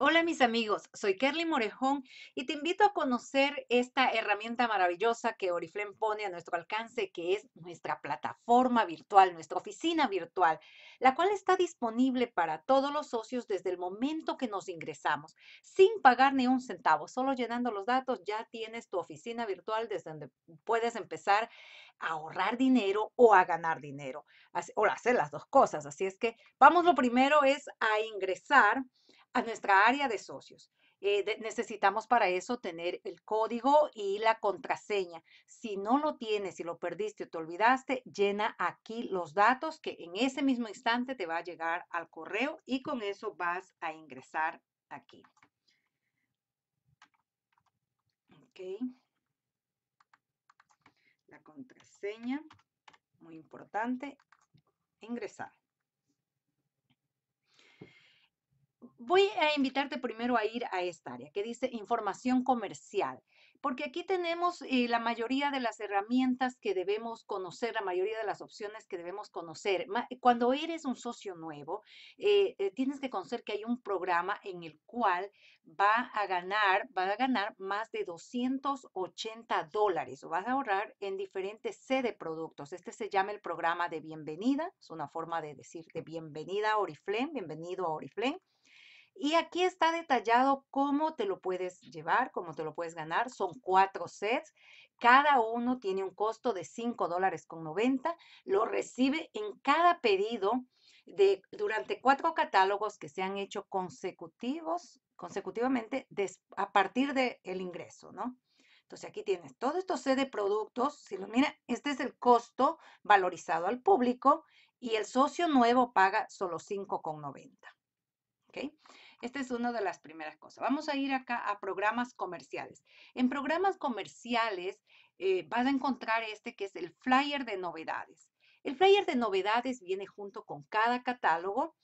Hola mis amigos, soy Kerly Morejón y te invito a conocer esta herramienta maravillosa que Oriflame pone a nuestro alcance, que es nuestra plataforma virtual, nuestra oficina virtual, la cual está disponible para todos los socios desde el momento que nos ingresamos, sin pagar ni un centavo, solo llenando los datos ya tienes tu oficina virtual desde donde puedes empezar a ahorrar dinero o a ganar dinero, o hacer las dos cosas. Así es que vamos, lo primero es a ingresar a nuestra área de socios. Eh, necesitamos para eso tener el código y la contraseña. Si no lo tienes, si lo perdiste o te olvidaste, llena aquí los datos que en ese mismo instante te va a llegar al correo y con eso vas a ingresar aquí. Ok. La contraseña, muy importante, ingresar. voy a invitarte primero a ir a esta área que dice información comercial, porque aquí tenemos eh, la mayoría de las herramientas que debemos conocer, la mayoría de las opciones que debemos conocer. Cuando eres un socio nuevo, eh, eh, tienes que conocer que hay un programa en el cual va a ganar, va a ganar más de 280 dólares o vas a ahorrar en diferentes sedes de productos. Este se llama el programa de bienvenida, es una forma de decir de bienvenida a Oriflame, bienvenido a Oriflame. Y aquí está detallado cómo te lo puedes llevar, cómo te lo puedes ganar. Son cuatro sets. Cada uno tiene un costo de $5.90. Lo recibe en cada pedido de, durante cuatro catálogos que se han hecho consecutivos, consecutivamente a partir del ingreso, ¿no? Entonces aquí tienes todos estos sets de productos. Si lo mira, este es el costo valorizado al público y el socio nuevo paga solo 5,90. ¿Ok? Esta es una de las primeras cosas. Vamos a ir acá a programas comerciales. En programas comerciales eh, vas a encontrar este que es el flyer de novedades. El flyer de novedades viene junto con cada catálogo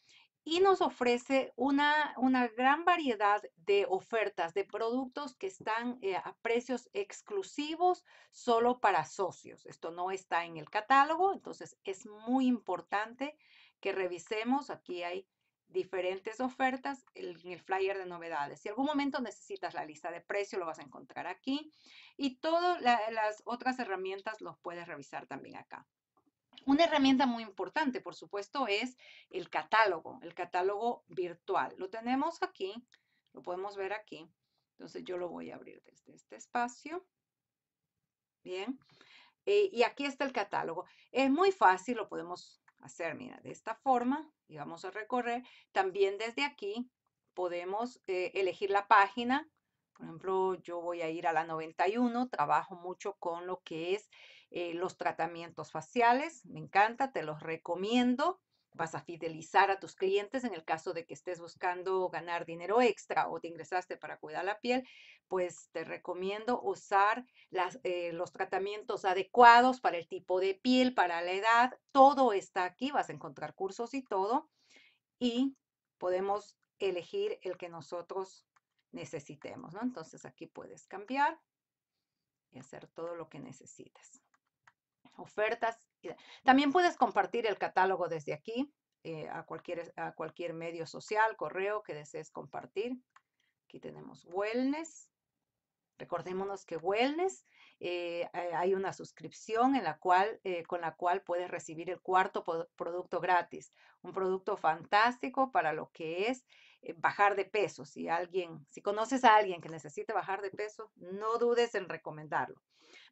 y nos ofrece una, gran variedad de ofertas de productos que están eh, a precios exclusivos solo para socios. Esto no está en el catálogo, entonces es muy importante que revisemos. Aquí hay diferentes ofertas en el flyer de novedades. Si algún momento necesitas la lista de precios, lo vas a encontrar aquí. Y todas las otras herramientas los puedes revisar también acá. Una herramienta muy importante, por supuesto, es el catálogo, el catálogo virtual. Lo tenemos aquí, lo podemos ver aquí. Entonces yo lo voy a abrir desde este espacio. Bien. Eh, y aquí está el catálogo. Es muy fácil, lo podemos hacer, mira, de esta forma, y vamos a recorrer. También desde aquí podemos eh, elegir la página. Por ejemplo, yo voy a ir a la 91, trabajo mucho con lo que es eh, los tratamientos faciales, me encanta, te los recomiendo vas a fidelizar a tus clientes en el caso de que estés buscando ganar dinero extra o te ingresaste para cuidar la piel, pues te recomiendo usar eh, los tratamientos adecuados para el tipo de piel, para la edad. Todo está aquí, vas a encontrar cursos y todo. Y podemos elegir el que nosotros necesitemos, ¿no? Entonces aquí puedes cambiar y hacer todo lo que necesites. Ofertas también puedes compartir el catálogo desde aquí eh, a, cualquier, a cualquier medio social, correo que desees compartir. Aquí tenemos wellness. Recordémonos que wellness eh, eh, hay una suscripción en la cual, con la cual puedes recibir el cuarto producto gratis, un producto fantástico para lo que es eh, bajar de peso. Si alguien, si conoces a alguien que necesite bajar de peso, no dudes en recomendarlo.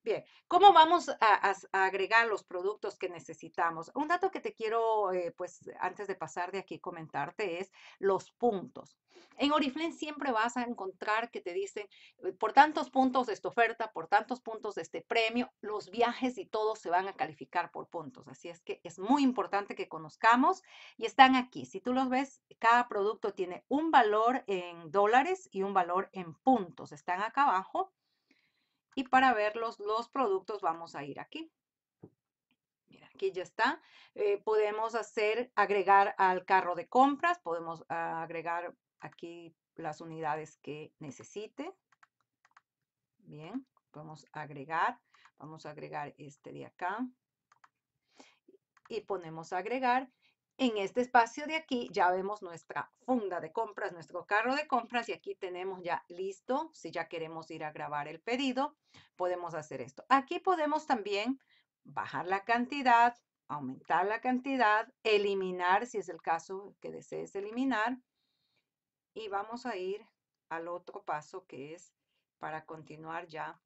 Bien, ¿cómo vamos a, agregar los productos que necesitamos? Un dato que te quiero, eh, pues antes de pasar de aquí, comentarte es los puntos. En Oriflame siempre vas a encontrar que te dicen, eh, por tantos puntos de esta oferta, por tantos puntos de este premio, los viajes y todo se van a calificar por puntos. Así es que es muy importante que conozcamos y están aquí. Si tú los ves, cada producto tiene un valor en dólares y un valor en puntos. Están acá abajo. Y para ver los, productos vamos a ir aquí. aquí ya está. Eh, podemos hacer, agregar al carro de compras. Podemos ah, agregar aquí las unidades que necesite. Bien, podemos agregar. Vamos a agregar este de acá. Y ponemos agregar en este espacio de aquí ya vemos nuestra funda de compras, nuestro carro de compras y aquí tenemos ya listo. Si ya queremos ir a grabar el pedido, podemos hacer esto. Aquí podemos también bajar la cantidad, aumentar la cantidad, eliminar si es el caso que desees eliminar. Y vamos a ir al otro paso que es para continuar ya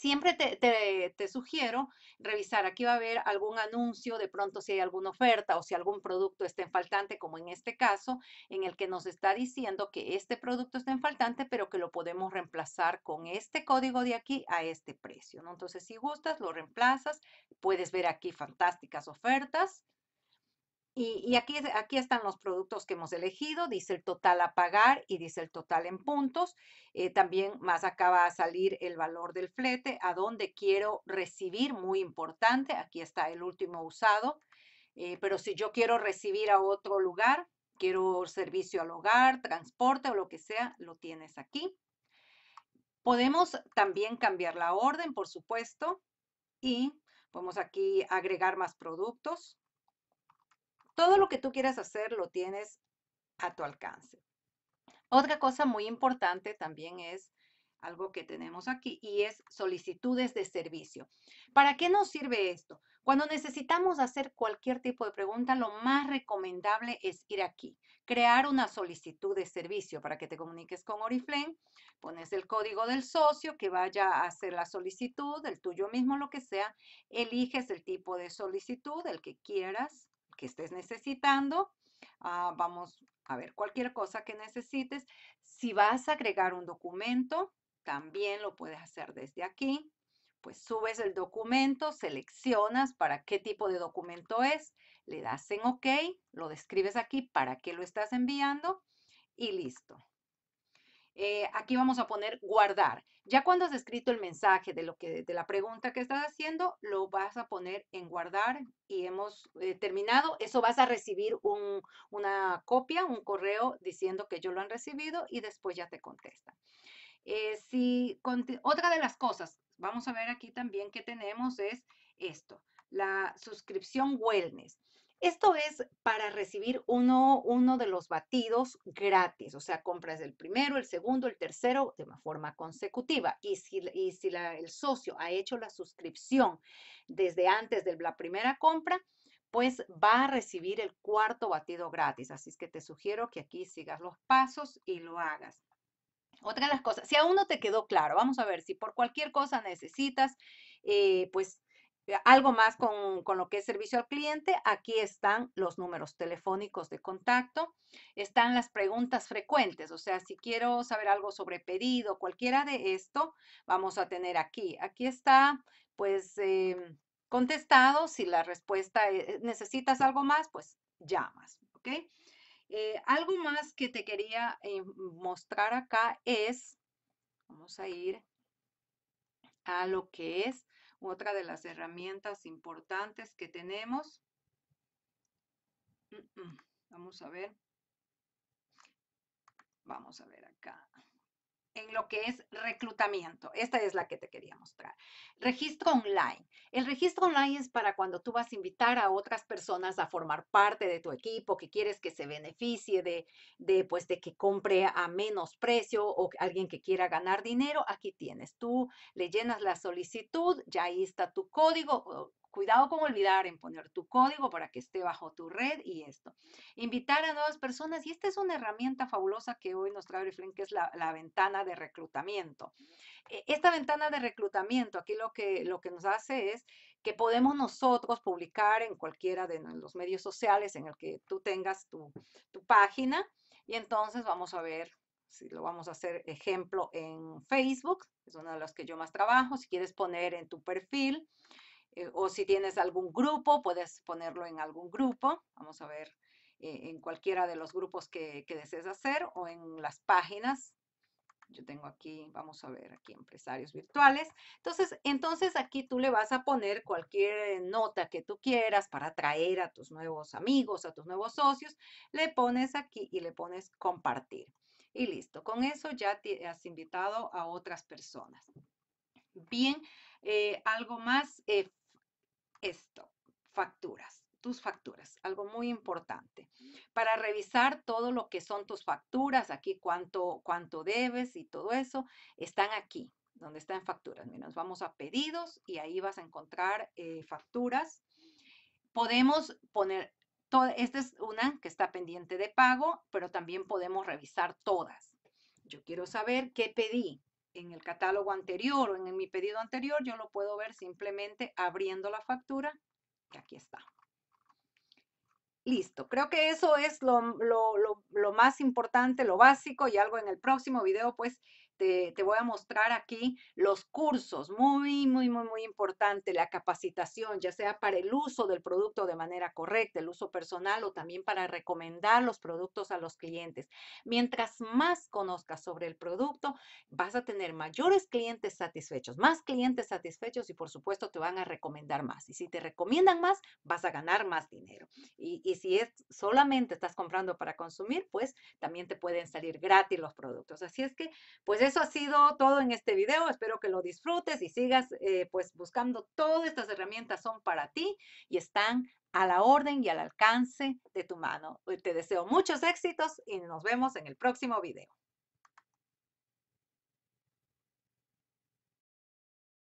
siempre te, sugiero revisar, aquí va a haber algún anuncio, de pronto si hay alguna oferta o si algún producto está en faltante, como en este caso, en el que nos está diciendo que este producto está en faltante, pero que lo podemos reemplazar con este código de aquí a este precio, ¿no? Entonces, si gustas, lo reemplazas, puedes ver aquí fantásticas ofertas. Y, aquí, están los productos que hemos elegido, dice el total a pagar y dice el total en puntos. Eh, también más acá va a salir el valor del flete, a dónde quiero recibir, muy importante, aquí está el último usado. Eh, pero si yo quiero recibir a otro lugar, quiero servicio al hogar, transporte o lo que sea, lo tienes aquí. Podemos también cambiar la orden, por supuesto, y podemos aquí agregar más productos. Todo lo que tú quieras hacer lo tienes a tu alcance. Otra cosa muy importante también es algo que tenemos aquí y es solicitudes de servicio. ¿Para qué nos sirve esto? Cuando necesitamos hacer cualquier tipo de pregunta, lo más recomendable es ir aquí, crear una solicitud de servicio para que te comuniques con Oriflame, pones el código del socio que vaya a hacer la solicitud, el tuyo mismo, lo que sea, eliges el tipo de solicitud, el que quieras, que estés necesitando. Ah, vamos a ver cualquier cosa que necesites. Si vas a agregar un documento, también lo puedes hacer desde aquí. Pues subes el documento, seleccionas para qué tipo de documento es, le das en OK, lo describes aquí para qué lo estás enviando y listo. Eh, aquí vamos a poner guardar. Ya cuando has escrito el mensaje de, lo que, de la pregunta que estás haciendo, lo vas a poner en guardar y hemos eh, terminado. Eso vas a recibir una copia, un correo diciendo que yo lo han recibido y después ya te contesta. Eh, si, otra de las cosas, vamos a ver aquí también que tenemos es esto, la suscripción wellness. Esto es para recibir uno, uno de los batidos gratis, o sea, compras el primero, el segundo, el tercero de una forma consecutiva. Y si, si el socio ha hecho la suscripción desde antes de la primera compra, pues va a recibir el cuarto batido gratis. Así es que te sugiero que aquí sigas los pasos y lo hagas. Otra de las cosas, si aún no te quedó claro, vamos a ver si por cualquier cosa necesitas, eh, pues eh, algo más con, lo que es servicio al cliente, aquí están los números telefónicos de contacto, están las preguntas frecuentes, o sea, si quiero saber algo sobre pedido, cualquiera de esto, vamos a tener aquí. Aquí está, pues, em, contestado, si la respuesta eh, necesitas algo más, pues llamas, ¿ok? Eh, algo más que te quería mostrar acá es, vamos a ir a lo que es otra de las herramientas importantes que tenemos. Mm, mm, vamos a ver. Vamos a ver acá en lo que es reclutamiento. Esta es la que te quería mostrar. Registro online. El registro online es para cuando tú vas a invitar a otras personas a formar parte de tu equipo, que quieres que se beneficie de, de, pues, de que compre a menos precio o alguien que quiera ganar dinero. Aquí tienes, tú le llenas la solicitud, ya ahí está tu código, Cuidado con olvidar en poner tu código para que esté bajo tu red y esto. Invitar a nuevas personas y esta es una herramienta fabulosa que hoy nos trae frente que es la, ventana de reclutamiento. E, esta ventana de reclutamiento, aquí lo que, lo que nos hace es que podemos nosotros publicar en cualquiera de los medios sociales en el que tú tengas tu, tu página y entonces vamos a ver si lo vamos a hacer ejemplo en Facebook, es una de las que yo más trabajo, si quieres poner en tu perfil eh, o si tienes algún grupo, puedes ponerlo en algún grupo. Vamos a ver eh, en cualquiera de los grupos que, desees hacer o en las páginas. Yo tengo aquí, vamos a ver aquí, empresarios virtuales. Entonces, entonces aquí tú le vas a poner cualquier nota que tú quieras para atraer a tus nuevos amigos, a tus nuevos socios. Le pones aquí y le pones compartir. Y listo, con eso ya te has invitado a otras personas. Bien, eh, algo más, esto, facturas, tus facturas, algo muy importante. Para revisar todo lo que son tus facturas, aquí cuánto, cuánto debes y todo eso, están aquí, donde están facturas. nos vamos a pedidos y ahí vas a encontrar eh, facturas. Podemos poner, esta es una que está pendiente de pago, pero también podemos revisar todas. Yo quiero saber qué pedí, en el catálogo anterior o en mi pedido anterior, yo lo puedo ver simplemente abriendo la factura, que aquí está. Listo, creo que eso es lo, lo, más importante, lo básico y algo en el próximo video, pues te, voy a mostrar aquí los cursos, muy, muy, muy, muy importante, la capacitación, ya sea para el uso del producto de manera correcta, el uso personal o también para recomendar los productos a los clientes. Mientras más conozcas sobre el producto, vas a tener mayores clientes satisfechos, más clientes satisfechos y por supuesto te van a recomendar más. Y si te recomiendan más, vas a ganar más dinero. Y, si es, solamente estás comprando para consumir, pues también te pueden salir gratis los productos. Así es que, pues eso ha sido todo en este video. Espero que lo disfrutes y sigas eh, pues buscando. Todas estas herramientas son para ti y están a la orden y al alcance de tu mano. Te deseo muchos éxitos y nos vemos en el próximo video.